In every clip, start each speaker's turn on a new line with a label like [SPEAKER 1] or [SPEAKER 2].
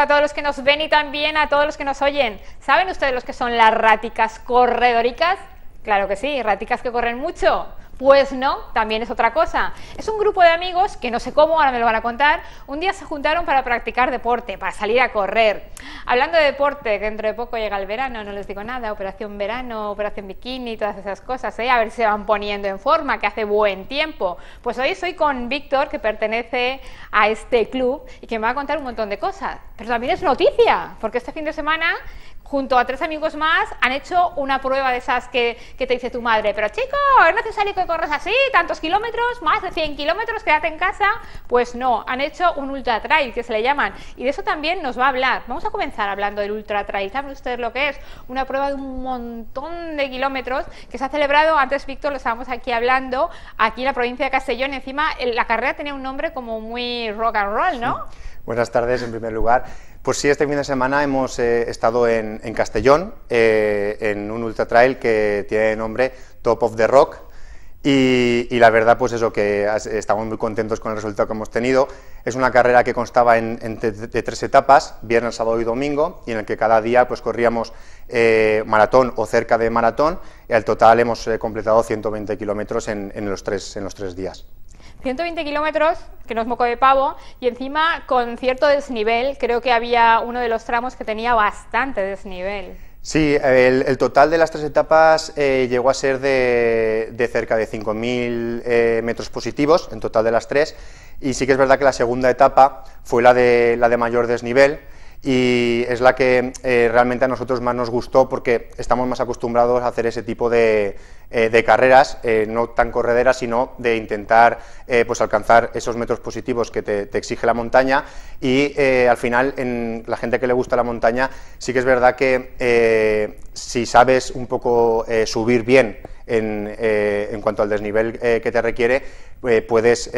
[SPEAKER 1] a todos los que nos ven y también a todos los que nos oyen. ¿Saben ustedes los que son las ráticas corredoricas? Claro que sí, ráticas que corren mucho. Pues no, también es otra cosa. Es un grupo de amigos que no sé cómo, ahora me lo van a contar, un día se juntaron para practicar deporte, para salir a correr. Hablando de deporte, dentro de poco llega el verano, no les digo nada, operación verano, operación bikini, todas esas cosas, ¿eh? a ver si se van poniendo en forma, que hace buen tiempo. Pues hoy soy con Víctor, que pertenece a este club y que me va a contar un montón de cosas. Pero también es noticia, porque este fin de semana junto a tres amigos más, han hecho una prueba de esas que, te dice tu madre, pero chico, es necesario que corras así, tantos kilómetros, más de 100 kilómetros, quédate en casa. Pues no, han hecho un ultra trail, que se le llaman, y de eso también nos va a hablar. Vamos a comenzar hablando del ultra trail. ¿Saben ustedes lo que es? Una prueba de un montón de kilómetros que se ha celebrado, antes Víctor lo estábamos aquí hablando, aquí en la provincia de Castellón, encima la carrera tenía un nombre como muy rock and roll,
[SPEAKER 2] ¿no? Buenas tardes, en primer lugar. Pues sí, este fin de semana hemos eh, estado en, Castellón, eh, en un ultra trail que tiene nombre Top of the Rock. Y, la verdad, pues eso, que estamos muy contentos con el resultado que hemos tenido. Es una carrera que constaba de tres etapas, viernes, sábado y domingo, y en el que cada día pues corríamos eh, maratón o cerca de maratón. Y al total hemos completado 120 kilómetros en los tres días.
[SPEAKER 1] 120 kilómetros, que no es moco de pavo, y encima con cierto desnivel, creo que había uno de los tramos que tenía bastante desnivel.
[SPEAKER 2] Sí, el, total de las tres etapas eh, llegó a ser de, cerca de 5.000 eh, metros positivos, en total de las tres, y sí que es verdad que la segunda etapa fue la de, la de mayor desnivel, y es la que eh, realmente a nosotros más nos gustó porque estamos más acostumbrados a hacer ese tipo de, eh, carreras, eh, no tan correderas, sino de intentar pues alcanzar esos metros positivos que te, te exige la montaña y al final en la gente que le gusta la montaña sí que es verdad que si sabes un poco subir bien eh, en, cuanto al desnivel eh, que te requiere, eh, puedes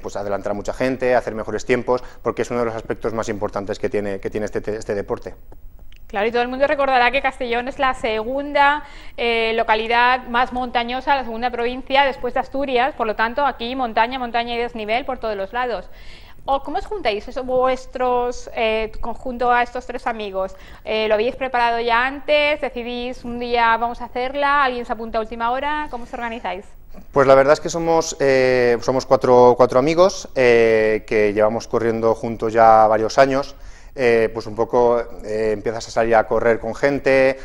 [SPEAKER 2] pues adelantar a mucha gente, hacer mejores tiempos, porque es uno de los aspectos más importantes que tiene, que tiene este, este deporte.
[SPEAKER 1] Claro, y todo el mundo recordará que Castellón es la segunda localidad más montañosa, la segunda provincia después de Asturias, por lo tanto aquí montaña, montaña y desnivel por todos los lados. ¿O cómo os juntáis vosotros, vuestros eh, conjunto a estos tres amigos? Eh, ¿Lo habéis preparado ya antes? ¿Decidís un día vamos a hacerla? ¿Alguien se apunta a última hora? ¿Cómo os organizáis?
[SPEAKER 2] Pues la verdad es que somos, eh, somos cuatro, cuatro amigos que llevamos corriendo juntos ya varios años. pues un poco empiezas a salir a correr con gente,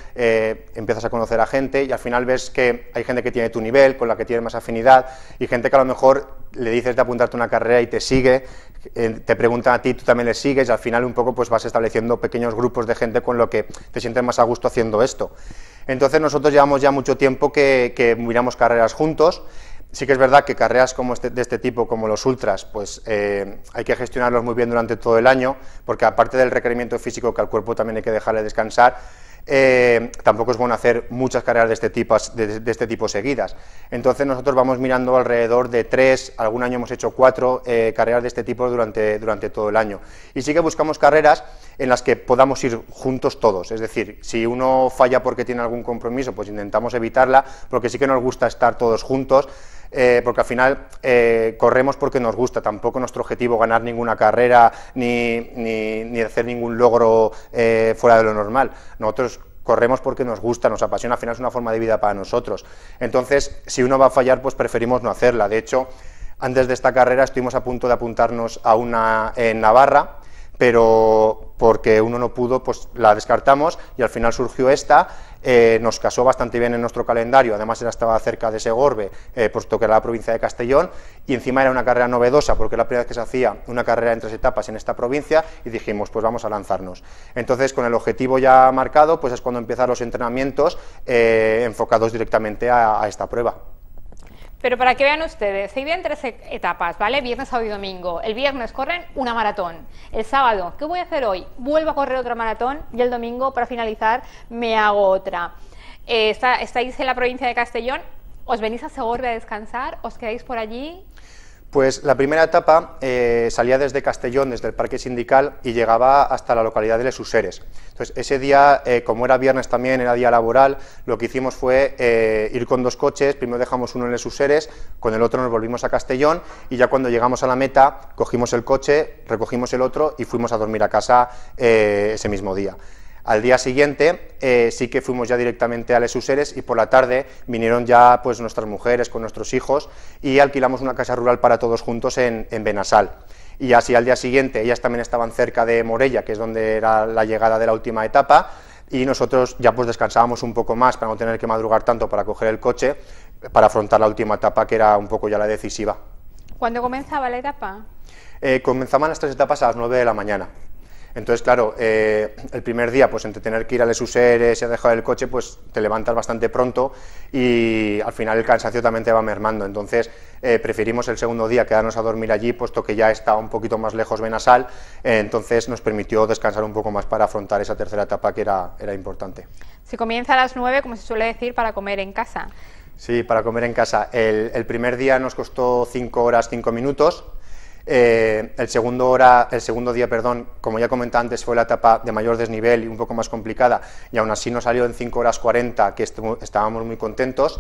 [SPEAKER 2] empiezas a conocer a gente y al final ves que hay gente que tiene tu nivel, con la que tienes más afinidad y gente que a lo mejor le dices de apuntarte a una carrera y te sigue te preguntan a ti, tú también les sigues, y al final un poco pues vas estableciendo pequeños grupos de gente con lo que te sientes más a gusto haciendo esto. Entonces nosotros llevamos ya mucho tiempo que, miramos carreras juntos, sí que es verdad que carreras como este, de este tipo, como los ultras, pues eh, hay que gestionarlos muy bien durante todo el año, porque aparte del requerimiento físico que al cuerpo también hay que dejarle descansar, eh, tampoco es bueno hacer muchas carreras de este, tipo, de, este tipo seguidas. Entonces nosotros vamos mirando alrededor de tres, algún año hemos hecho cuatro eh, carreras de este tipo durante, durante todo el año. Y sí que buscamos carreras en las que podamos ir juntos todos, es decir, si uno falla porque tiene algún compromiso, pues intentamos evitarla, porque sí que nos gusta estar todos juntos, eh, porque al final eh, corremos porque nos gusta, tampoco nuestro objetivo ganar ninguna carrera ni, hacer ningún logro eh, fuera de lo normal. Nosotros corremos porque nos gusta, nos apasiona, al final es una forma de vida para nosotros. Entonces, si uno va a fallar, pues preferimos no hacerla. De hecho, antes de esta carrera estuvimos a punto de apuntarnos a una en Navarra, pero porque uno no pudo, pues la descartamos y al final surgió esta. Eh, nos casó bastante bien en nuestro calendario, además estaba cerca de Segorbe, eh, puesto que era la provincia de Castellón, y encima era una carrera novedosa, porque era la primera vez que se hacía una carrera en tres etapas en esta provincia, y dijimos, pues vamos a lanzarnos. Entonces, con el objetivo ya marcado, pues es cuando empiezan los entrenamientos eh, enfocados directamente a esta prueba.
[SPEAKER 1] Pero para que vean ustedes, se dividen tres e- etapas, ¿vale? Viernes, sábado y domingo. El viernes corren una maratón. El sábado, ¿qué voy a hacer hoy? Vuelvo a correr otra maratón y el domingo, para finalizar, me hago otra. Eh, estáis en la provincia de Castellón, os venís a Segorbe a descansar, os quedáis por allí,
[SPEAKER 2] pues la primera etapa eh, salía desde Castellón, desde el Parque Sindical, y llegaba hasta la localidad de Les Entonces, ese día, eh, como era viernes también, era día laboral, lo que hicimos fue eh, ir con dos coches, primero dejamos uno en Les con el otro nos volvimos a Castellón, y ya cuando llegamos a la meta, cogimos el coche, recogimos el otro y fuimos a dormir a casa ese mismo día. Al día siguiente eh, sí que fuimos ya directamente a Les Useres y por la tarde vinieron ya pues, nuestras mujeres con nuestros hijos y alquilamos una casa rural para todos juntos en, Benasal y así al día siguiente ellas también estaban cerca de Morella, que es donde era la llegada de la última etapa, y nosotros ya pues descansábamos un poco más para no tener que madrugar tanto para coger el coche, para afrontar la última etapa que era un poco ya la decisiva.
[SPEAKER 1] ¿Cuándo comenzaba la etapa?
[SPEAKER 2] Eh, comenzaban las tres etapas a las nueve de la mañana. Entonces, claro, eh, el primer día, pues entre tener que ir al los useres se ha dejar el coche, pues te levantas bastante pronto y al final el cansancio también te va mermando. Entonces, eh, preferimos el segundo día quedarnos a dormir allí, puesto que ya está un poquito más lejos Benasal, eh, entonces nos permitió descansar un poco más para afrontar esa tercera etapa que era, era importante.
[SPEAKER 1] Se comienza a las 9, como se suele decir, para comer en casa.
[SPEAKER 2] Sí, para comer en casa. El, primer día nos costó cinco horas, cinco minutos, eh, el, segundo el segundo día, perdón, como ya comenté antes, fue la etapa de mayor desnivel y un poco más complicada, y aún así nos salió en 5 horas 40, que estábamos muy contentos.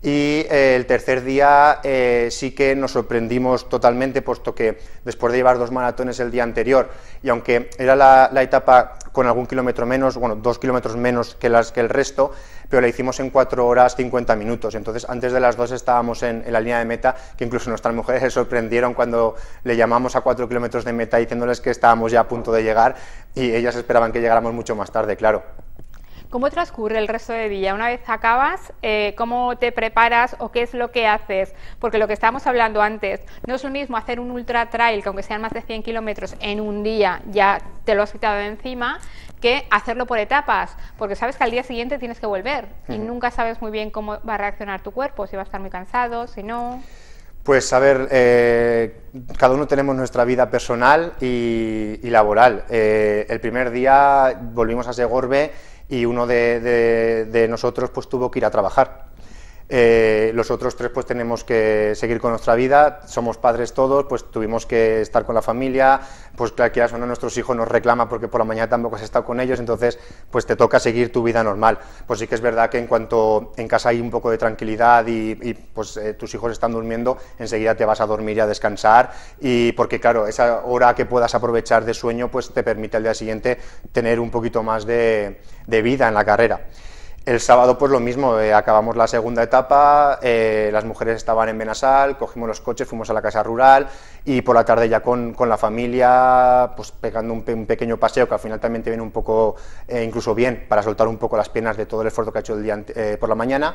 [SPEAKER 2] Y eh, el tercer día eh, sí que nos sorprendimos totalmente, puesto que después de llevar dos maratones el día anterior, y aunque era la, etapa con algún kilómetro menos, bueno, dos kilómetros menos que, las, que el resto, pero la hicimos en cuatro horas cincuenta minutos. Entonces, antes de las dos estábamos en, la línea de meta, que incluso nuestras mujeres se sorprendieron cuando le llamamos a cuatro kilómetros de meta diciéndoles que estábamos ya a punto de llegar, y ellas esperaban que llegáramos mucho más tarde, claro.
[SPEAKER 1] ¿Cómo transcurre el resto de día? Una vez acabas, eh, ¿cómo te preparas o qué es lo que haces? Porque lo que estábamos hablando antes, no es lo mismo hacer un ultra trail, que aunque sean más de 100 kilómetros en un día, ya te lo has quitado de encima, que hacerlo por etapas, porque sabes que al día siguiente tienes que volver y nunca sabes muy bien cómo va a reaccionar tu cuerpo, si va a estar muy cansado, si no.
[SPEAKER 2] Pues a ver, eh, cada uno tenemos nuestra vida personal y, laboral. Eh, el primer día volvimos a Segorbe y uno de, nosotros pues tuvo que ir a trabajar. Eh, los otros tres pues tenemos que seguir con nuestra vida, somos padres todos, pues tuvimos que estar con la familia, pues claro, que uno de nuestros hijos nos reclama... porque por la mañana tampoco has estado con ellos, entonces pues te toca seguir tu vida normal. Pues sí que es verdad que en cuanto en casa hay un poco de tranquilidad y, pues eh, tus hijos están durmiendo, enseguida te vas a dormir y a descansar y porque claro, esa hora que puedas aprovechar de sueño pues te permite al día siguiente tener un poquito más de vida en la carrera. El sábado pues lo mismo, eh, acabamos la segunda etapa, eh, las mujeres estaban en Benasal, cogimos los coches, fuimos a la casa rural y por la tarde ya con, con la familia, pues pegando un, pequeño paseo que al final también te viene un poco, eh, incluso bien, para soltar un poco las piernas de todo el esfuerzo que ha hecho el día por la mañana.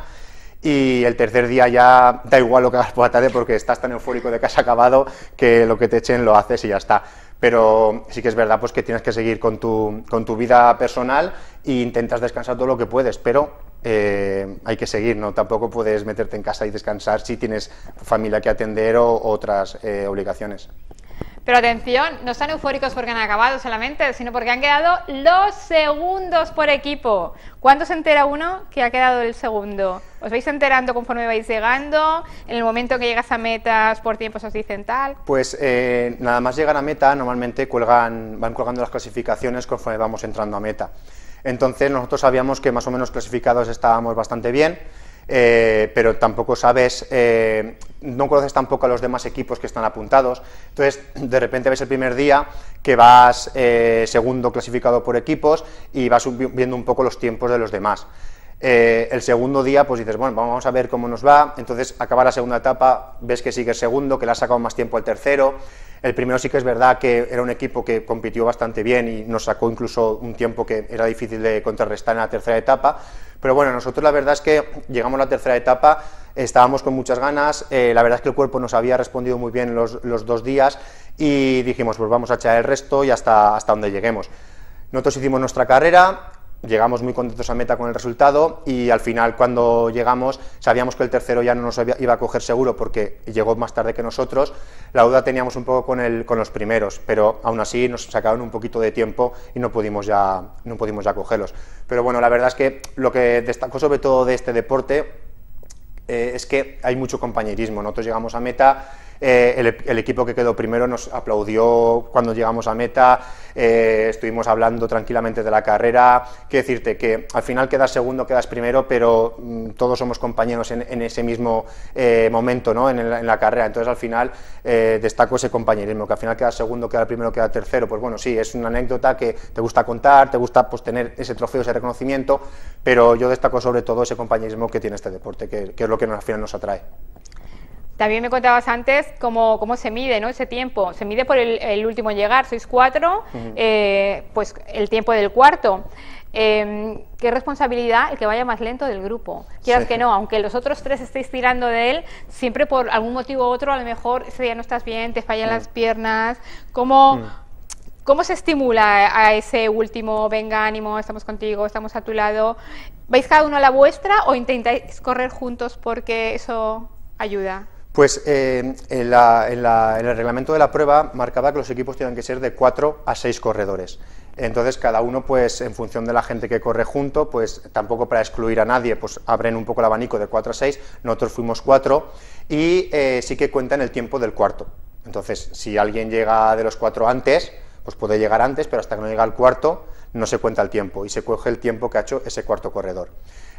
[SPEAKER 2] Y el tercer día ya da igual lo que hagas por la tarde porque estás tan eufórico de que has acabado que lo que te echen lo haces y ya está pero sí que es verdad pues, que tienes que seguir con tu, con tu vida personal e intentas descansar todo lo que puedes, pero eh, hay que seguir, ¿no? Tampoco puedes meterte en casa y descansar si tienes familia que atender o otras eh, obligaciones.
[SPEAKER 1] Pero atención, no están eufóricos porque han acabado solamente, sino porque han quedado los segundos por equipo. ¿Cuándo se entera uno que ha quedado el segundo? ¿Os vais enterando conforme vais llegando? ¿En el momento que llegas a metas por tiempos os
[SPEAKER 2] Pues eh, nada más llegan a meta, normalmente cuelgan, van colgando las clasificaciones conforme vamos entrando a meta. Entonces nosotros sabíamos que más o menos clasificados estábamos bastante bien eh, pero tampoco sabes, eh, no conoces tampoco a los demás equipos que están apuntados. Entonces, de repente ves el primer día que vas eh, segundo clasificado por equipos y vas viendo un poco los tiempos de los demás. el segundo día, pues dices, bueno, vamos a ver cómo nos va. Entonces, acaba la segunda etapa, ves que sigue el segundo, que le has sacado más tiempo al tercero. El primero sí que es verdad que era un equipo que compitió bastante bien y nos sacó incluso un tiempo que era difícil de contrarrestar en la tercera etapa. Pero bueno, nosotros la verdad es que llegamos a la tercera etapa, estábamos con muchas ganas, eh, la verdad es que el cuerpo nos había respondido muy bien los, dos días y dijimos, pues vamos a echar el resto y hasta, hasta donde lleguemos. Nosotros hicimos nuestra carrera, llegamos muy contentos a meta con el resultado y al final cuando llegamos sabíamos que el tercero ya no nos iba a coger seguro porque llegó más tarde que nosotros, la duda teníamos un poco con, el, con los primeros, pero aún así nos sacaron un poquito de tiempo y no pudimos, ya, no pudimos ya cogerlos. Pero bueno, la verdad es que lo que destacó sobre todo de este deporte eh, es que hay mucho compañerismo, nosotros llegamos a meta eh, el, equipo que quedó primero nos aplaudió cuando llegamos a meta, eh, estuvimos hablando tranquilamente de la carrera, quiero decirte que al final quedas segundo, quedas primero, pero mm, todos somos compañeros en, ese mismo eh, momento, ¿no? En, la carrera, entonces al final destaco ese compañerismo, que al final quedas segundo, queda primero, queda tercero, pues bueno, sí, es una anécdota que te gusta contar, te gusta pues, tener ese trofeo, ese reconocimiento, pero yo destaco sobre todo ese compañerismo que tiene este deporte, que, que es lo que al final nos atrae.
[SPEAKER 1] También me contabas antes cómo, se mide ¿no? ese tiempo. Se mide por el, último en llegar, sois cuatro, eh, pues el tiempo del cuarto. Em, qué responsabilidad el que vaya más lento del grupo. Quieras que no, aunque los otros tres estéis tirando de él, siempre por algún motivo u otro, a lo mejor ese día no estás bien, te fallan las mm. piernas. ¿Cómo, mm. ¿Cómo se estimula a ese último, venga, ánimo, estamos contigo, estamos a tu lado? ¿Vais cada uno a la vuestra o intentáis correr juntos porque eso ayuda?
[SPEAKER 2] Pues eh, en, el reglamento de la prueba marcaba que los equipos tenían que ser de 4 a 6 corredores. Entonces cada uno, pues en función de la gente que corre junto, pues tampoco para excluir a nadie, pues abren un poco el abanico de 4 a 6, nosotros fuimos 4 y eh, sí que cuentan el tiempo del cuarto. Entonces si alguien llega de los cuatro antes, pues puede llegar antes, pero hasta que no llega al cuarto no se cuenta el tiempo y se coge el tiempo que ha hecho ese cuarto corredor.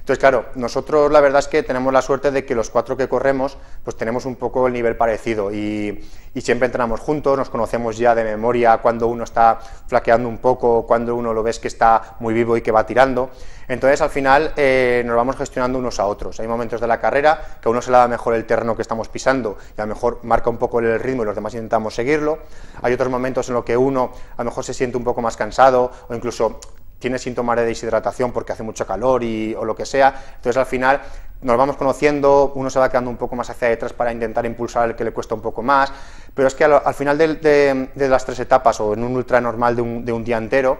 [SPEAKER 2] Entonces, claro, nosotros la verdad es que tenemos la suerte de que los cuatro que corremos, pues tenemos un poco el nivel parecido y, siempre entrenamos juntos, nos conocemos ya de memoria cuando uno está flaqueando un poco, cuando uno lo ves que está muy vivo y que va tirando. Entonces, al final, eh, nos vamos gestionando unos a otros. Hay momentos de la carrera que uno se le da mejor el terreno que estamos pisando y a lo mejor marca un poco el ritmo y los demás intentamos seguirlo. Hay otros momentos en los que uno a lo mejor se siente un poco más cansado o incluso tiene síntomas de deshidratación porque hace mucho calor y, o lo que sea. Entonces al final nos vamos conociendo, uno se va quedando un poco más hacia detrás para intentar impulsar el que le cuesta un poco más, pero es que al, final de, las tres etapas o en un ultra normal de un día entero,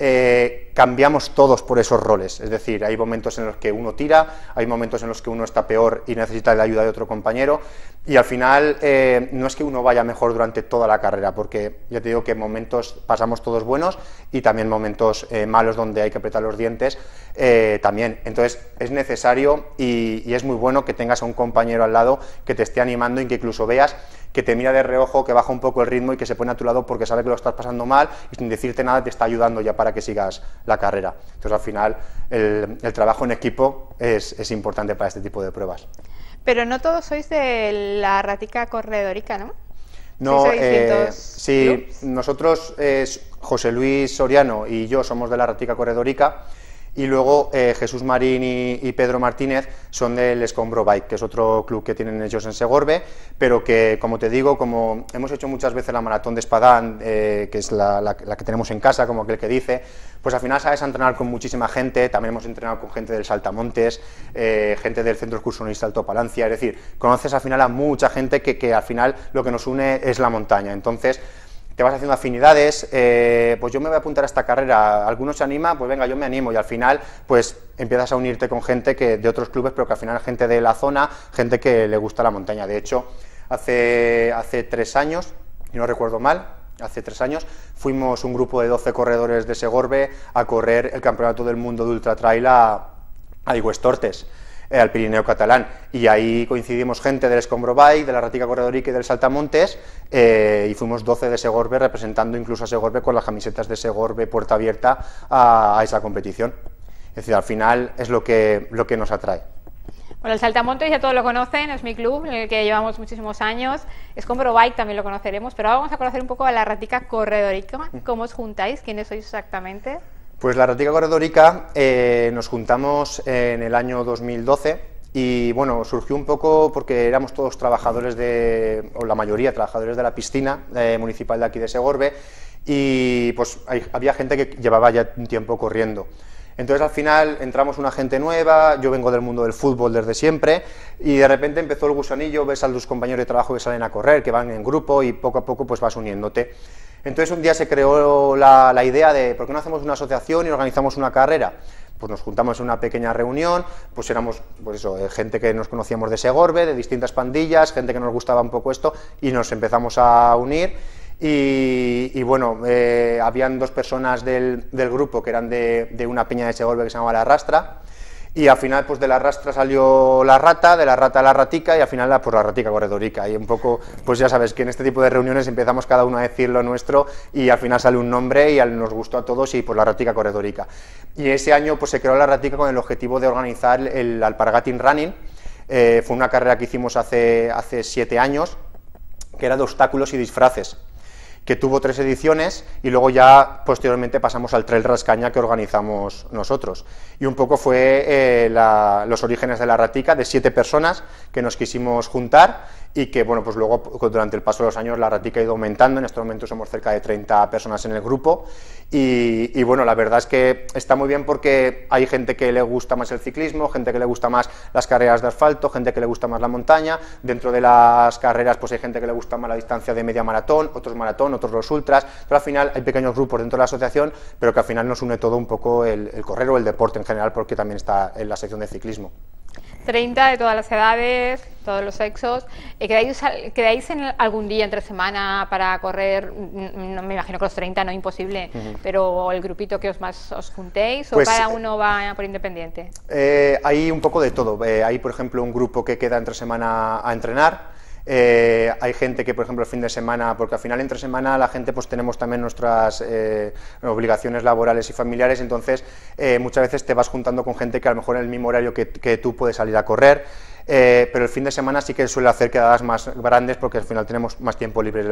[SPEAKER 2] eh, cambiamos todos por esos roles. Es decir, hay momentos en los que uno tira, hay momentos en los que uno está peor y necesita la ayuda de otro compañero. Y al final eh, no es que uno vaya mejor durante toda la carrera, porque ya te digo que momentos pasamos todos buenos y también momentos eh, malos donde hay que apretar los dientes también. Entonces es necesario y, y es muy bueno que tengas a un compañero al lado que te esté animando y que incluso veas que te mira de reojo, que baja un poco el ritmo y que se pone a tu lado porque sabe que lo estás pasando mal y sin decirte nada te está ayudando ya para que sigas la carrera. Entonces al final el, trabajo en equipo es, importante para este tipo de pruebas.
[SPEAKER 1] Pero no todos sois de la ratica corredorica, ¿no?
[SPEAKER 2] No, sí, eh, nosotros, José Luis Soriano y yo somos de la Ratica Corredorica y luego eh, Jesús Marín y, Pedro Martínez son del Escombro Bike, que es otro club que tienen ellos en Segorbe, pero que, como te digo, como hemos hecho muchas veces la maratón de Espadán, eh, que es la, que tenemos en casa, como aquel que dice, pues al final sabes entrenar con muchísima gente, también hemos entrenado con gente del Saltamontes, eh, gente del Centro Excursionista Alto Palancia, es decir, conoces al final a mucha gente que, que al final lo que nos une es la montaña. Entonces, te vas haciendo afinidades, eh, pues yo me voy a apuntar a esta carrera, algunos se anima, pues venga, yo me animo y al final pues empiezas a unirte con gente que de otros clubes, pero que al final gente de la zona, gente que le gusta la montaña. De hecho, hace, hace tres años, y no recuerdo mal, hace tres años, fuimos un grupo de 12 corredores de Segorbe a correr el Campeonato del Mundo de Ultra Trail a, a eh, al Pirineo catalán. Y ahí coincidimos gente del Escombro Bike, de la Ratica Corredorica y del Saltamontes, eh, y fuimos 12 de Segorbe, representando incluso a Segorbe con las camisetas de Segorbe puerta abierta a, esa competición. Es decir, al final es lo que, lo que nos atrae.
[SPEAKER 1] Bueno, el Saltamontes ya todos lo conocen, es mi club en el que llevamos muchísimos años. Escombro Bike también lo conoceremos, pero ahora vamos a conocer un poco a la Ratica Corredorica. ¿Cómo os juntáis? ¿Quiénes sois exactamente?
[SPEAKER 2] Pues la Ratica Corredorica eh, nos juntamos en el año 2012 y bueno, surgió un poco porque éramos todos trabajadores de, o la mayoría trabajadores de la piscina eh, municipal de aquí de Segorbe y pues había gente que llevaba ya un tiempo corriendo. Entonces al final entramos una gente nueva, yo vengo del mundo del fútbol desde siempre y de repente empezó el gusanillo, ves a tus compañeros de trabajo que salen a correr, que van en grupo y poco a poco pues vas uniéndote. Entonces un día se creó la, idea de, ¿por qué no hacemos una asociación y organizamos una carrera? pues nos juntamos en una pequeña reunión, pues éramos, pues eso, eh, gente que nos conocíamos de Segorbe, de distintas pandillas, gente que nos gustaba un poco esto, y nos empezamos a unir. Y, bueno, eh, habían dos personas del, grupo que eran de, de una peña de Segorbe que se llamaba La Rastra, y al final pues de la rastra salió la rata, de la rata la ratica y al final la, pues la ratica corredorica y un poco pues ya sabes que en este tipo de reuniones empezamos cada uno a decir lo nuestro y al final sale un nombre y nos gustó a todos y pues la ratica corredorica y ese año pues se creó la ratica con el objetivo de organizar el Alpargatin Running eh, fue una carrera que hicimos hace, hace siete años que era de obstáculos y disfraces que tuvo tres ediciones y luego ya posteriormente pasamos al Trail Rascaña que organizamos nosotros. Y un poco fue eh, los orígenes de la ratica de siete personas que nos quisimos juntar y que bueno, pues luego pues, durante el paso de los años la ratica ha ido aumentando, en este momento somos cerca de 30 personas en el grupo y, bueno, la verdad es que está muy bien porque hay gente que le gusta más el ciclismo, gente que le gusta más las carreras de asfalto, gente que le gusta más la montaña, dentro de las carreras pues hay gente que le gusta más la distancia de media maratón, otros maratón, otros los ultras, pero al final hay pequeños grupos dentro de la asociación, pero que al final nos une todo un poco el, el correr o el deporte en general porque también está en la sección de ciclismo.
[SPEAKER 1] 30 de todas las edades, todos los sexos. Eh, ¿quedáis, en algún día entre semana para correr? Mm, no, me imagino que los 30 no imposible, pero el grupito que os más os juntéis o pues, cada eh, uno va por independiente.
[SPEAKER 2] Eh, hay un poco de todo. hay, por ejemplo, un grupo que queda entre semana a entrenar eh, hay gente que, por ejemplo, el fin de semana, porque al final entre semana la gente pues tenemos también nuestras eh, obligaciones laborales y familiares, entonces eh, muchas veces te vas juntando con gente que a lo mejor en el mismo horario que, tú puedes salir a correr, pero el fin de semana sí que suele hacer quedadas más grandes porque al final tenemos más tiempo libre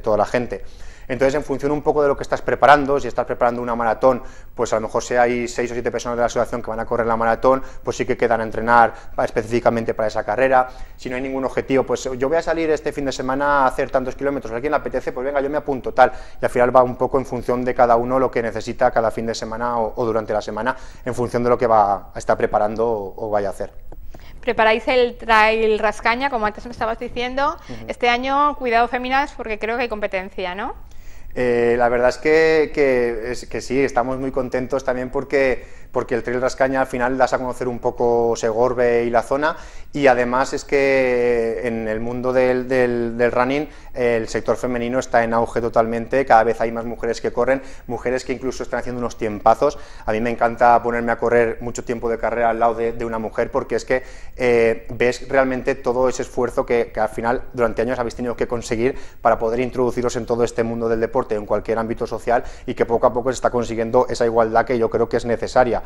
[SPEAKER 2] toda la gente. Entonces, en función un poco de lo que estás preparando, si estás preparando una maratón, pues a lo mejor si hay seis o siete personas de la asociación que van a correr la maratón, pues sí que quedan a entrenar ah, específicamente para esa carrera. Si no hay ningún objetivo, pues yo voy a salir este fin de semana a hacer tantos kilómetros, a alguien le apetece, pues venga, yo me apunto tal. Y al final va un poco en función de cada uno lo que necesita cada fin de semana o, durante la semana, en función de lo que va a estar preparando o, vaya a hacer
[SPEAKER 1] preparáis el trail Rascaña, como antes me estabas diciendo. Este año, cuidado féminas, porque creo que hay competencia, ¿no?
[SPEAKER 2] Eh, la verdad es que, es que, sí, estamos muy contentos también porque porque el Trail Rascaña al final das a conocer un poco Segorbe y la zona, y además es que en el mundo del, running el sector femenino está en auge totalmente, cada vez hay más mujeres que corren, mujeres que incluso están haciendo unos tiempazos, a mí me encanta ponerme a correr mucho tiempo de carrera al lado de, una mujer porque es que eh, ves realmente todo ese esfuerzo que, que al final durante años habéis tenido que conseguir para poder introduciros en todo este mundo del deporte, en cualquier ámbito social y que poco a poco se está consiguiendo esa igualdad que yo creo que es necesaria.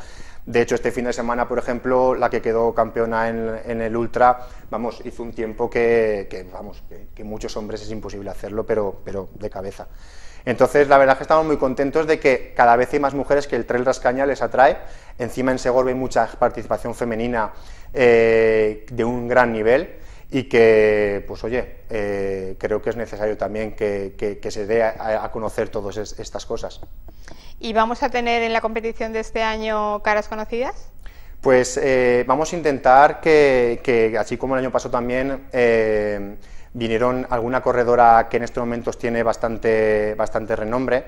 [SPEAKER 2] De hecho, este fin de semana, por ejemplo, la que quedó campeona en, el Ultra, vamos, hizo un tiempo que, vamos, que, muchos hombres es imposible hacerlo, pero, de cabeza. Entonces, la verdad es que estamos muy contentos de que cada vez hay más mujeres que el Trail Rascaña les atrae. Encima en Segorbe hay mucha participación femenina eh, de un gran nivel y que, pues oye, eh, creo que es necesario también que, se dé a, conocer todas estas cosas.
[SPEAKER 1] ¿Y vamos a tener en la competición de este año caras conocidas?
[SPEAKER 2] Pues eh, vamos a intentar que, así como el año pasado también, eh, vinieron alguna corredora que en estos momentos tiene bastante, bastante renombre.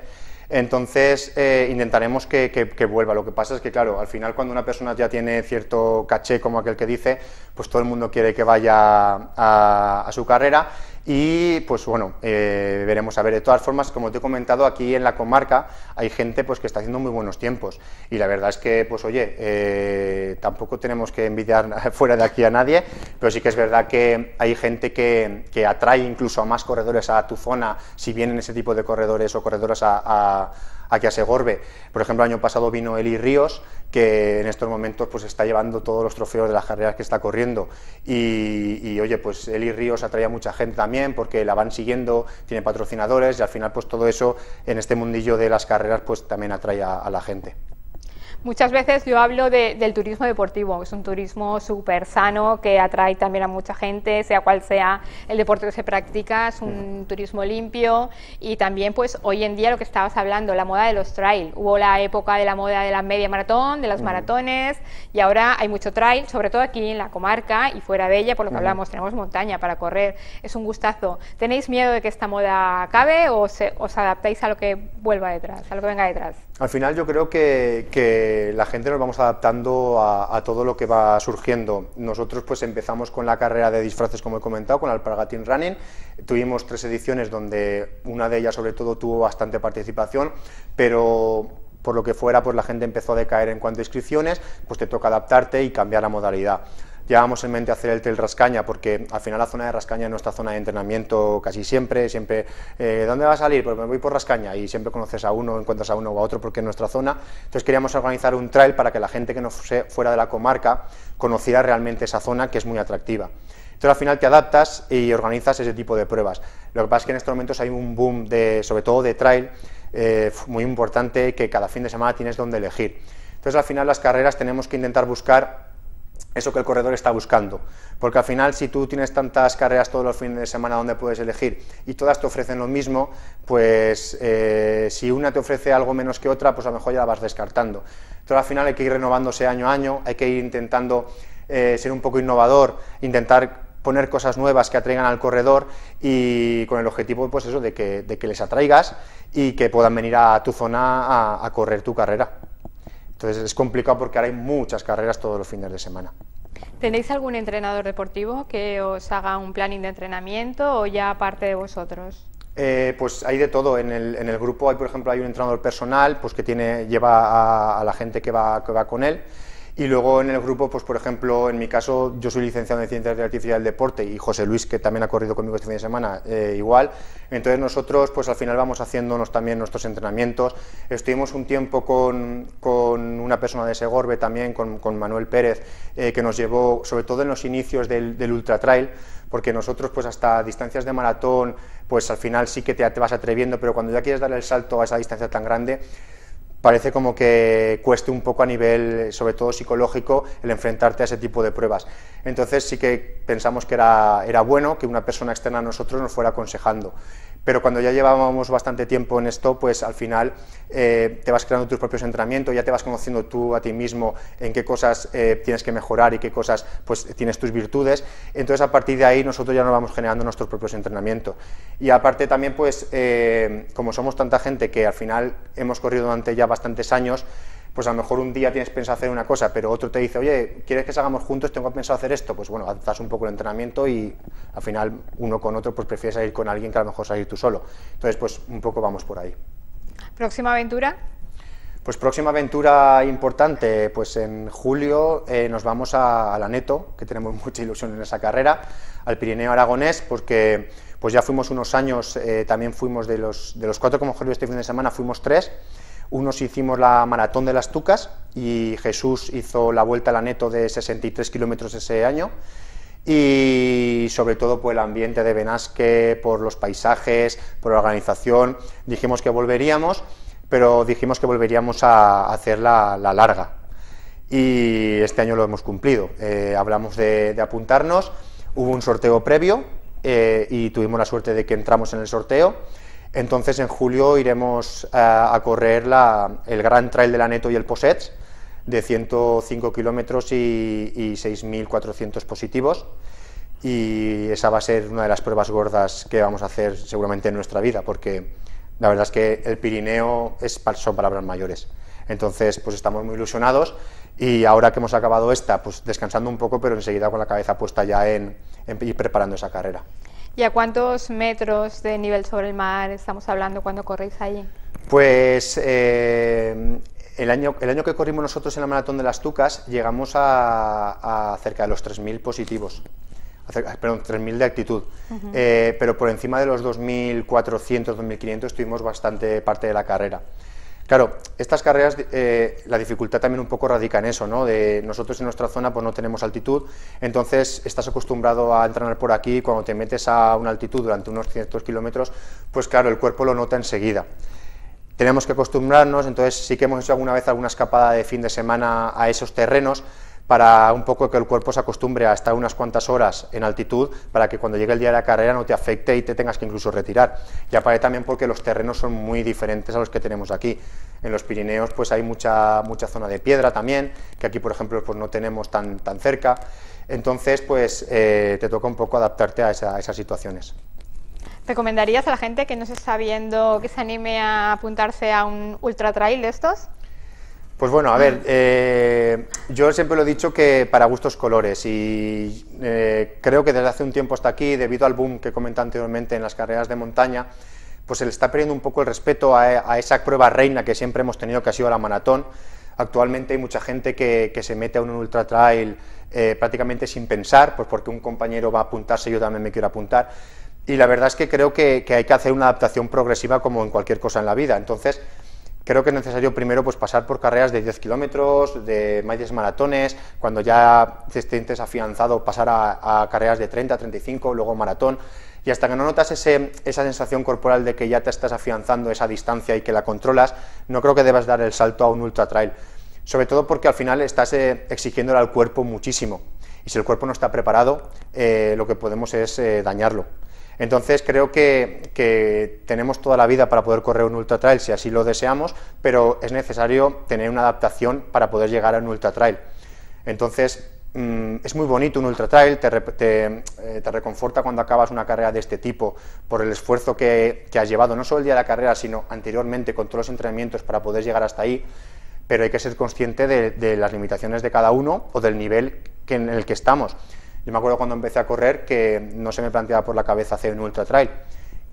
[SPEAKER 2] Entonces eh, intentaremos que, vuelva. Lo que pasa es que, claro, al final cuando una persona ya tiene cierto caché como aquel que dice, pues todo el mundo quiere que vaya a su carrera y pues bueno, eh, veremos a ver. De todas formas, como te he comentado, aquí en la comarca hay gente pues que está haciendo muy buenos tiempos. Y la verdad es que, pues oye, eh, tampoco tenemos que envidiar fuera de aquí a nadie, pero sí que es verdad que hay gente que, que atrae incluso a más corredores a tu zona si vienen ese tipo de corredores o corredoras a aquí a Segorbe. Por ejemplo, el año pasado vino Eli Ríos, que en estos momentos pues está llevando todos los trofeos de las carreras que está corriendo. Y, oye, pues Eli Ríos atrae a mucha gente también porque la van siguiendo, tiene patrocinadores y al final pues todo eso en este mundillo de las carreras pues también atrae a la gente.
[SPEAKER 1] Muchas veces yo hablo del turismo deportivo, es un turismo súper sano que atrae también a mucha gente, sea cual sea el deporte que se practica, es un turismo limpio y también pues hoy en día lo que estabas hablando, la moda de los trail. Hubo la época de la moda de la media maratón, de las maratones y ahora hay mucho trail, sobre todo aquí en la comarca y fuera de ella, por lo que hablamos, tenemos montaña para correr, es un gustazo. ¿Tenéis miedo de que esta moda acabe o os adaptáis a lo que vuelva detrás, a lo que venga detrás?
[SPEAKER 2] Al final yo creo que, la gente nos vamos adaptando a, a, todo lo que va surgiendo. Nosotros pues empezamos con la carrera de disfraces, como he comentado, con Alpargatín Running. Tuvimos tres ediciones donde una de ellas sobre todo tuvo bastante participación, pero por lo que fuera pues la gente empezó a decaer en cuanto a inscripciones, pues te toca adaptarte y cambiar la modalidad llevamos en mente hacer el trail Rascaña, porque al final la zona de Rascaña es nuestra zona de entrenamiento casi siempre, siempre, eh, ¿dónde va a salir? Pues me voy por Rascaña y siempre conoces a uno, encuentras a uno o a otro porque es nuestra zona. Entonces queríamos organizar un trail para que la gente que no fuera de la comarca conociera realmente esa zona que es muy atractiva. Entonces al final te adaptas y organizas ese tipo de pruebas. Lo que pasa es que en estos momentos hay un boom, de, sobre todo de trail, eh, muy importante que cada fin de semana tienes donde elegir. Entonces al final las carreras tenemos que intentar buscar eso que el corredor está buscando. Porque al final, si tú tienes tantas carreras todos los fines de semana donde puedes elegir y todas te ofrecen lo mismo, pues eh, si una te ofrece algo menos que otra, pues a lo mejor ya la vas descartando. Entonces al final hay que ir renovándose año a año, hay que ir intentando eh, ser un poco innovador, intentar poner cosas nuevas que atraigan al corredor y con el objetivo, pues eso, de que, de que les atraigas y que puedan venir a tu zona a correr tu carrera. Entonces es complicado porque ahora hay muchas carreras todos los fines de semana.
[SPEAKER 1] ¿Tenéis algún entrenador deportivo que os haga un planning de entrenamiento o ya parte de vosotros?
[SPEAKER 2] Eh, pues hay de todo. En el, grupo hay, por ejemplo, hay un entrenador personal pues que tiene, lleva a, la gente que va, que va con él. Y luego en el grupo, pues por ejemplo, en mi caso, yo soy licenciado en Ciencias de Artificial del Deporte y José Luis, que también ha corrido conmigo este fin de semana, eh, igual. Entonces nosotros, pues al final vamos haciéndonos también nuestros entrenamientos. Estuvimos un tiempo con, una persona de Segorbe también, con, Manuel Pérez, eh, que nos llevó, sobre todo en los inicios del, Ultra Trail, porque nosotros pues hasta distancias de maratón, pues al final sí que te, te vas atreviendo, pero cuando ya quieres dar el salto a esa distancia tan grande, parece como que cueste un poco a nivel, sobre todo psicológico, el enfrentarte a ese tipo de pruebas. Entonces sí que pensamos que era, bueno que una persona externa a nosotros nos fuera aconsejando pero cuando ya llevábamos bastante tiempo en esto, pues al final eh, te vas creando tus propios entrenamientos, ya te vas conociendo tú a ti mismo en qué cosas eh, tienes que mejorar y qué cosas pues tienes tus virtudes, entonces a partir de ahí nosotros ya nos vamos generando nuestros propios entrenamientos. Y aparte también pues eh, como somos tanta gente que al final hemos corrido durante ya bastantes años, pues a lo mejor un día tienes pensado hacer una cosa, pero otro te dice, oye, ¿quieres que salgamos juntos? Tengo pensado hacer esto. Pues bueno, avanzas un poco el entrenamiento y al final uno con otro, pues prefieres salir con alguien que a lo mejor salir tú solo. Entonces, pues un poco vamos por ahí.
[SPEAKER 1] ¿Próxima aventura?
[SPEAKER 2] Pues próxima aventura importante, pues en julio eh, nos vamos a, la Neto, que tenemos mucha ilusión en esa carrera, al Pirineo Aragonés, porque pues ya fuimos unos años, eh, también fuimos de los, de los cuatro que hemos este fin de semana, fuimos tres, unos hicimos la maratón de las Tucas y Jesús hizo la vuelta a la neto de 63 kilómetros ese año. Y sobre todo por el ambiente de Benasque, por los paisajes, por la organización. Dijimos que volveríamos, pero dijimos que volveríamos a hacer la, larga. Y este año lo hemos cumplido. Eh, hablamos de, apuntarnos, hubo un sorteo previo eh, y tuvimos la suerte de que entramos en el sorteo entonces en julio iremos eh, a correr el Gran Trail de la Neto y el Posets de 105 kilómetros y, 6.400 positivos y esa va a ser una de las pruebas gordas que vamos a hacer seguramente en nuestra vida porque la verdad es que el Pirineo es, son palabras mayores. Entonces, pues estamos muy ilusionados y ahora que hemos acabado esta, pues descansando un poco, pero enseguida con la cabeza puesta ya en, en ir preparando esa carrera.
[SPEAKER 1] ¿Y a cuántos metros de nivel sobre el mar estamos hablando cuando corréis allí?
[SPEAKER 2] Pues eh, el, año, el que corrimos nosotros en la maratón de las Tucas llegamos a, cerca de los 3.000 positivos, perdón, 3.000 de actitud, eh, pero por encima de los 2.400, 2.500 tuvimos bastante parte de la carrera. Claro, estas carreras, eh, la dificultad también un poco radica en eso, ¿no? De nosotros en nuestra zona pues no tenemos altitud, entonces estás acostumbrado a entrenar por aquí, cuando te metes a una altitud durante unos de kilómetros, pues claro, el cuerpo lo nota enseguida. Tenemos que acostumbrarnos, entonces sí que hemos hecho alguna vez alguna escapada de fin de semana a esos terrenos, para un poco que el cuerpo se acostumbre a estar unas cuantas horas en altitud para que cuando llegue el día de la carrera no te afecte y te tengas que incluso retirar. Y aparte también porque los terrenos son muy diferentes a los que tenemos aquí. En los Pirineos pues hay mucha, mucha zona de piedra también, que aquí por ejemplo pues no tenemos tan, tan cerca. Entonces pues eh, te toca un poco adaptarte a, a esas situaciones.
[SPEAKER 1] ¿Recomendarías a la gente que no se está viendo que se anime a apuntarse a un ultra trail de estos?
[SPEAKER 2] Pues bueno, a ver, eh, yo siempre lo he dicho que para gustos colores y eh, creo que desde hace un tiempo hasta aquí, debido al boom que comenté anteriormente en las carreras de montaña, pues se le está perdiendo un poco el respeto a, esa prueba reina que siempre hemos tenido, que ha sido la maratón. Actualmente hay mucha gente que, se mete a un ultra trail eh, prácticamente sin pensar, pues porque un compañero va a apuntarse, y yo también me quiero apuntar. Y la verdad es que creo que, que hay que hacer una adaptación progresiva como en cualquier cosa en la vida. Entonces, creo que es necesario primero pues, pasar por carreras de 10 kilómetros, de medias maratones, cuando ya te sientes afianzado pasar a, carreras de 30, 35, luego maratón, y hasta que no notas esa sensación corporal de que ya te estás afianzando esa distancia y que la controlas, no creo que debas dar el salto a un ultra trail, sobre todo porque al final estás eh, exigiéndole al cuerpo muchísimo, y si el cuerpo no está preparado, eh, lo que podemos es eh, dañarlo. Entonces creo que, tenemos toda la vida para poder correr un ultra trail si así lo deseamos, pero es necesario tener una adaptación para poder llegar a un ultra trail. Entonces mm, es muy bonito un ultra trail, eh, te, reconforta cuando acabas una carrera de este tipo por el esfuerzo que, has llevado, no solo el día de la carrera, sino anteriormente con todos los entrenamientos para poder llegar hasta ahí, pero hay que ser consciente de, las limitaciones de cada uno o del nivel en el que estamos. Yo me acuerdo cuando empecé a correr que no se me planteaba por la cabeza hacer un ultra trail.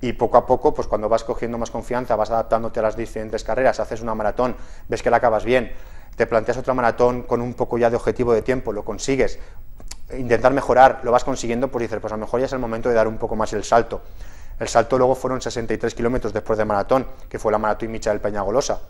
[SPEAKER 2] Y poco a poco, pues cuando vas cogiendo más confianza, vas adaptándote a las diferentes carreras, haces una maratón, ves que la acabas bien, te planteas otra maratón con un poco ya de objetivo de tiempo, lo consigues, intentar mejorar, lo vas consiguiendo, pues dices, pues a lo mejor ya es el momento de dar un poco más el salto. El salto luego fueron 63 kilómetros después de maratón, que fue la maratón Micha del Golosa.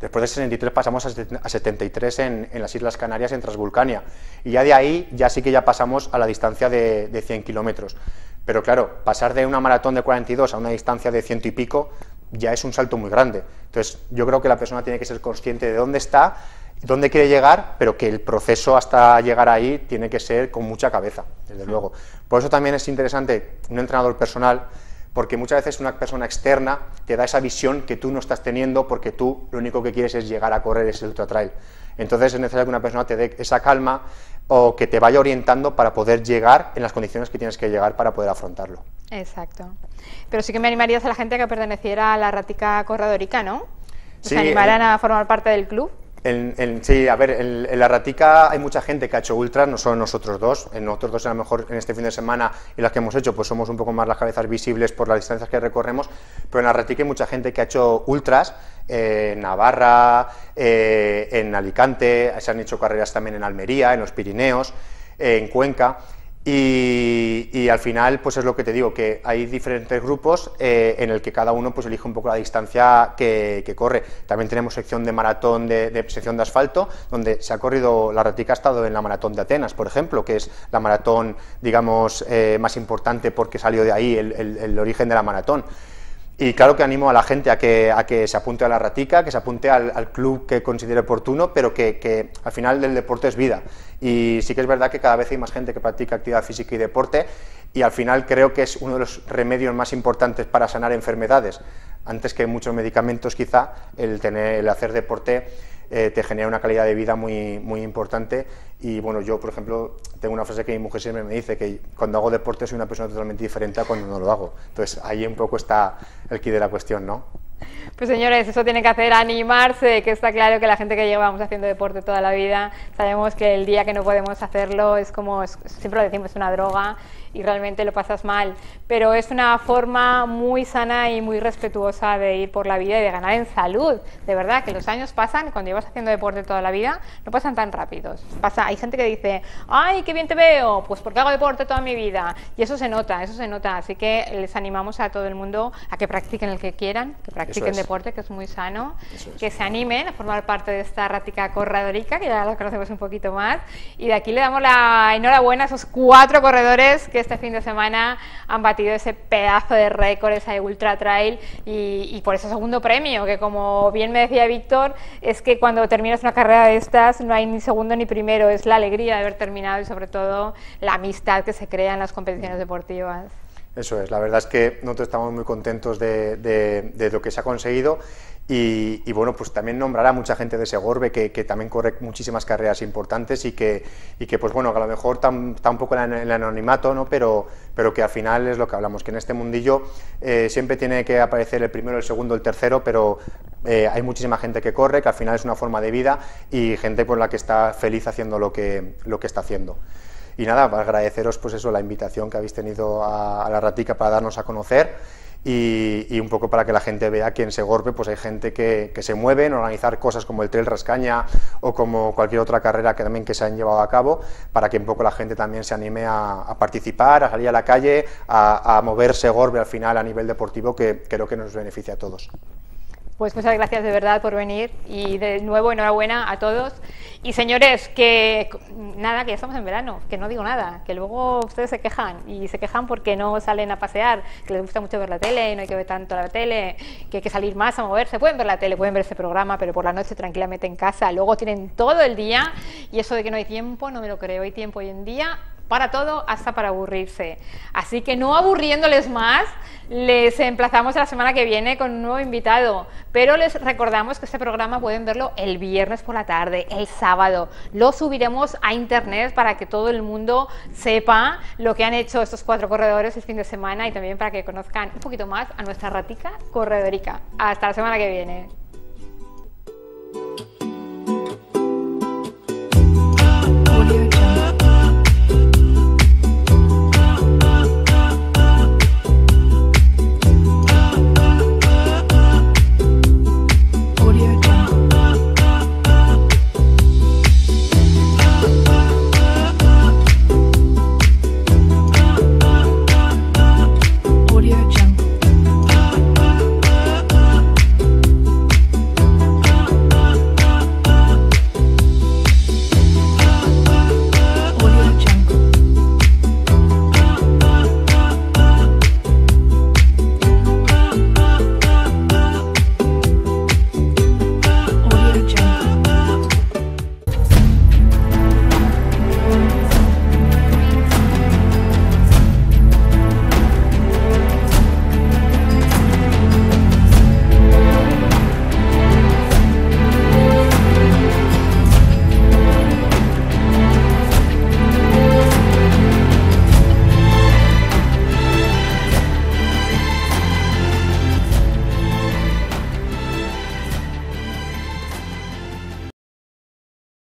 [SPEAKER 2] Después de 63 pasamos a 73 en, las Islas Canarias, en Transvulcania. Y ya de ahí, ya sí que ya pasamos a la distancia de, 100 kilómetros. Pero claro, pasar de una maratón de 42 a una distancia de ciento y pico ya es un salto muy grande. Entonces, yo creo que la persona tiene que ser consciente de dónde está, dónde quiere llegar, pero que el proceso hasta llegar ahí tiene que ser con mucha cabeza, desde luego. Por eso también es interesante un entrenador personal porque muchas veces una persona externa te da esa visión que tú no estás teniendo porque tú lo único que quieres es llegar a correr ese ultra trail. Entonces es necesario que una persona te dé esa calma o que te vaya orientando para poder llegar en las condiciones que tienes que llegar para poder afrontarlo.
[SPEAKER 1] Exacto. Pero sí que me animaría a la gente que perteneciera a la rática Corredorica, ¿no?
[SPEAKER 2] ¿Se animarán eh,
[SPEAKER 1] a formar parte del club?
[SPEAKER 2] En, sí, a ver, en, La Ratica hay mucha gente que ha hecho ultras, no solo nosotros dos. En eh, nosotros dos, a lo mejor en este fin de semana, y las que hemos hecho, pues somos un poco más las cabezas visibles por las distancias que recorremos. Pero en La Ratica hay mucha gente que ha hecho ultras eh, en Navarra, eh, en Alicante, se han hecho carreras también en Almería, en los Pirineos, en Cuenca. Y, al final, pues es lo que te digo, que hay diferentes grupos eh, en el que cada uno pues elige un poco la distancia que, corre. También tenemos sección de maratón, de, sección de asfalto, donde se ha corrido, la ratica ha estado en la maratón de Atenas, por ejemplo, que es la maratón, digamos, eh, más importante porque salió de ahí el origen de la maratón. Y claro que animo a la gente a que, a que se apunte a la ratica, que se apunte al, club que considere oportuno, pero que, al final el deporte es vida. Y sí que es verdad que cada vez hay más gente que practica actividad física y deporte y al final creo que es uno de los remedios más importantes para sanar enfermedades. Antes que muchos medicamentos quizá, el, tener, el hacer deporte eh, te genera una calidad de vida muy, muy importante. Y bueno, yo, por ejemplo, tengo una frase que mi mujer siempre me dice, que cuando hago deporte soy una persona totalmente diferente a cuando no lo hago. Entonces ahí un poco está el quid de la cuestión, ¿no?
[SPEAKER 1] Pues señores, eso tiene que hacer, animarse, que está claro que la gente que llevamos haciendo deporte toda la vida, sabemos que el día que no podemos hacerlo es como, siempre lo decimos, es una droga y realmente lo pasas mal. Pero es una forma muy sana y muy respetuosa de ir por la vida y de ganar en salud. De verdad que los años pasan, cuando llevas haciendo deporte toda la vida, no pasan tan rápidos. Pasa, hay gente que dice, ay, qué bien te veo, pues porque hago deporte toda mi vida. Y eso se nota, eso se nota. Así que les animamos a todo el mundo a que practiquen el que quieran, que practiquen deporte, que es muy sano, que se animen a formar parte de esta rática corredorica, que ya la conocemos un poquito más. Y de aquí le damos la enhorabuena a esos cuatro corredores este fin de semana han batido ese pedazo de récord, esa ultra trail y, por ese segundo premio, que como bien me decía Víctor, es que cuando terminas una carrera de estas no hay ni segundo ni primero, es la alegría de haber terminado y sobre todo la amistad que se crea en las competiciones deportivas.
[SPEAKER 2] Eso es, la verdad es que nosotros estamos muy contentos de lo que se ha conseguido y, bueno, pues también nombrará mucha gente de Segorbe que, que también corre muchísimas carreras importantes y que, y que pues bueno, a lo mejor está un poco en el anonimato, ¿no? Pero, pero que al final es lo que hablamos, que en este mundillo eh, siempre tiene que aparecer el primero, el segundo, el tercero, pero eh, hay muchísima gente que corre, que al final es una forma de vida y gente por la que está feliz haciendo lo que, lo que está haciendo. Y nada, agradeceros pues eso, la invitación que habéis tenido a La Ratica para darnos a conocer y, un poco para que la gente vea que en Segorbe pues hay gente que, se mueve en organizar cosas como el Trail Rascaña o como cualquier otra carrera que también que se han llevado a cabo, para que un poco la gente también se anime a, participar, a salir a la calle, a, a gorbe al final a nivel deportivo, que creo que nos beneficia a todos.
[SPEAKER 1] Pues muchas gracias de verdad por venir y de nuevo enhorabuena a todos. Y señores, que nada, que ya estamos en verano, que no digo nada, que luego ustedes se quejan y se quejan porque no salen a pasear, que les gusta mucho ver la tele, no hay que ver tanto la tele, que hay que salir más a moverse. Pueden ver la tele, pueden ver ese programa, pero por la noche tranquilamente en casa. Luego tienen todo el día y eso de que no hay tiempo, no me lo creo. Hay tiempo hoy en día para todo, hasta para aburrirse. Así que no aburriéndoles más, les emplazamos a la semana que viene con un nuevo invitado, pero les recordamos que este programa pueden verlo el viernes por la tarde, el sábado. Lo subiremos a internet para que todo el mundo sepa lo que han hecho estos cuatro corredores el fin de semana y también para que conozcan un poquito más a nuestra ratica corredorica. Hasta la semana que viene.